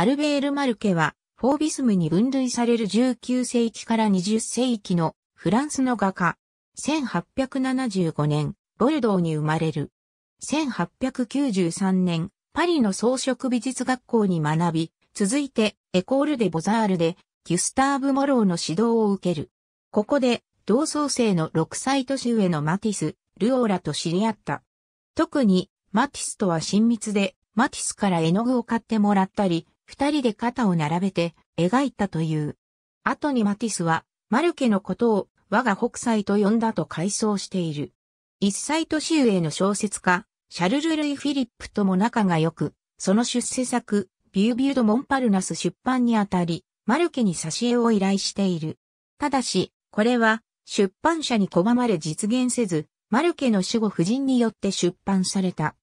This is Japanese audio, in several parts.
アルベール・マルケは、フォービスムに分類される19世紀から20世紀のフランスの画家。1875年、ボルドーに生まれる。1893年、パリの装飾美術学校に学び、続いてエコール・デ・ボザールでギュスターブ・モローの指導を受ける。ここで同窓生の6歳年上のマティス、ルオーラと知り合った。特にマティスとは親密で、マティスから絵の具を買ってもらったり、二人で肩を並べて描いたという。後にマティスは、マルケのことを我が北斎と呼んだと回想している。一歳年上の小説家、シャルル・ルイ・フィリップとも仲が良く、その出世作、ビュービュード・モンパルナス出版にあたり、マルケに差し絵を依頼している。ただし、これは出版社に拒まれ実現せず、マルケの守護夫人によって出版された。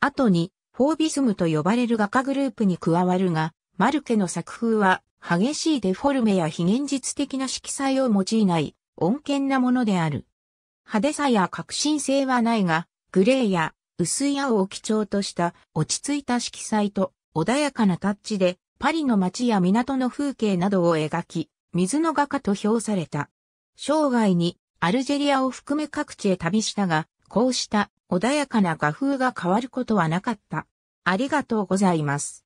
後に、フォービスムと呼ばれる画家グループに加わるが、マルケの作風は激しいデフォルメや非現実的な色彩を用いない穏健なものである。派手さや革新性はないが、グレーや薄い青を基調とした落ち着いた色彩と穏やかなタッチでパリの街や港の風景などを描き、水の画家と評された。生涯にアルジェリアを含め各地へ旅したが、こうした穏やかな画風が変わることはなかった。ありがとうございます。